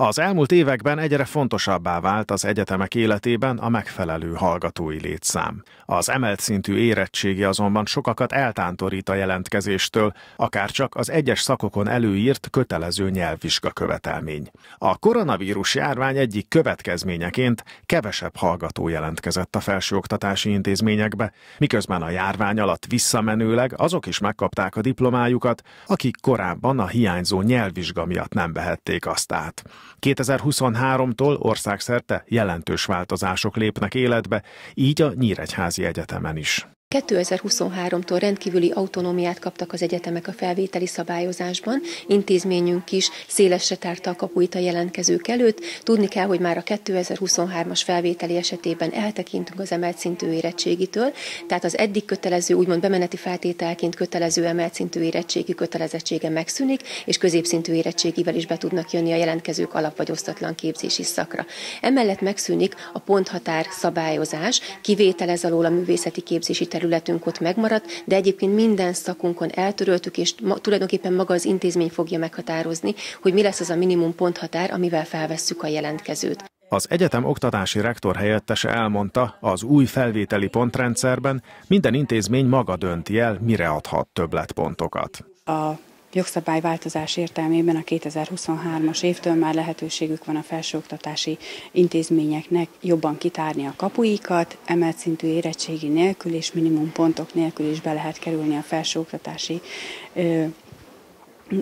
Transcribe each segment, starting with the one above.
Az elmúlt években egyre fontosabbá vált az egyetemek életében a megfelelő hallgatói létszám. Az emelt szintű érettségi azonban sokakat eltántorít a jelentkezéstől, akár csak az egyes szakokon előírt kötelező nyelvvizsga követelmény. A koronavírus járvány egyik következményeként kevesebb hallgató jelentkezett a felsőoktatási intézményekbe, miközben a járvány alatt visszamenőleg azok is megkapták a diplomájukat, akik korábban a hiányzó nyelvvizsga miatt nem vehették azt át. 2023-tól országszerte jelentős változások lépnek életbe, így a Nyíregyházi Egyetemen is. 2023-tól rendkívüli autonómiát kaptak az egyetemek a felvételi szabályozásban, intézményünk is szélesre tárta a kapuit a jelentkezők előtt. Tudni kell, hogy már a 2023-as felvételi esetében eltekintünk az emelt szintű érettségitől, tehát az eddig kötelező, úgymond bemeneti feltételként kötelező emelt szintű érettségi kötelezettsége megszűnik, és középszintű érettségivel is be tudnak jönni a jelentkezők alap vagy osztatlan képzési szakra. Emellett megszűnik a ponthatár szabályozás, kivételez alól a művészeti képzési területünk ott megmaradt, de egyébként minden szakunkon eltöröltük, és ma, tulajdonképpen maga az intézmény fogja meghatározni, hogy mi lesz az a minimum ponthatár, amivel felvesszük a jelentkezőt. Az egyetem oktatási rektor helyettese elmondta, az új felvételi pontrendszerben minden intézmény maga dönti el, mire adhat többletpontokat. A jogszabályváltozás értelmében a 2023-as évtől már lehetőségük van a felsőoktatási intézményeknek jobban kitárni a kapuikat, emelt szintű érettségi nélkül és minimum pontok nélkül is be lehet kerülni a felsőoktatási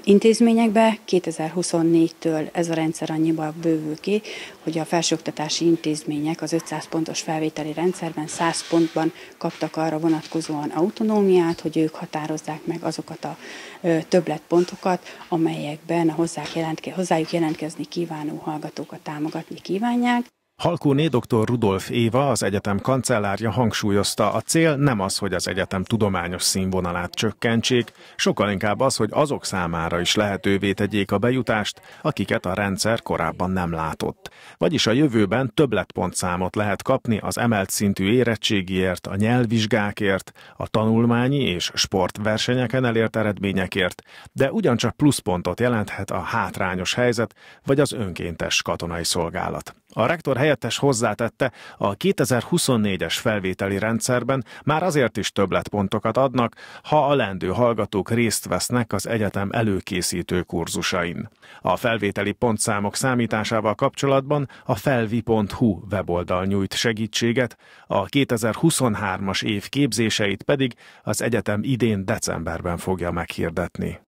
intézményekbe 2024-től ez a rendszer annyiba bővül ki, hogy a felsőoktatási intézmények az 500 pontos felvételi rendszerben 100 pontban kaptak arra vonatkozóan autonómiát, hogy ők határozzák meg azokat a többletpontokat, amelyekben a hozzájuk jelentkezni kívánó hallgatókat támogatni kívánják. Halkóné dr. Rudolf Éva, az egyetem kancellárja hangsúlyozta, a cél nem az, hogy az egyetem tudományos színvonalát csökkentsék, sokkal inkább az, hogy azok számára is lehetővé tegyék a bejutást, akiket a rendszer korábban nem látott. Vagyis a jövőben többletpontszámot lehet kapni az emelt szintű érettségiért, a nyelvvizsgákért, a tanulmányi és sportversenyeken elért eredményekért, de ugyancsak pluszpontot jelenthet a hátrányos helyzet vagy az önkéntes katonai szolgálat. A rektor helyettes hozzátette, a 2024-es felvételi rendszerben már azért is többletpontokat adnak, ha a lendő hallgatók részt vesznek az egyetem előkészítő kurzusain. A felvételi pontszámok számításával kapcsolatban a felvi.hu weboldal nyújt segítséget, a 2023-as év képzéseit pedig az egyetem idén decemberben fogja meghirdetni.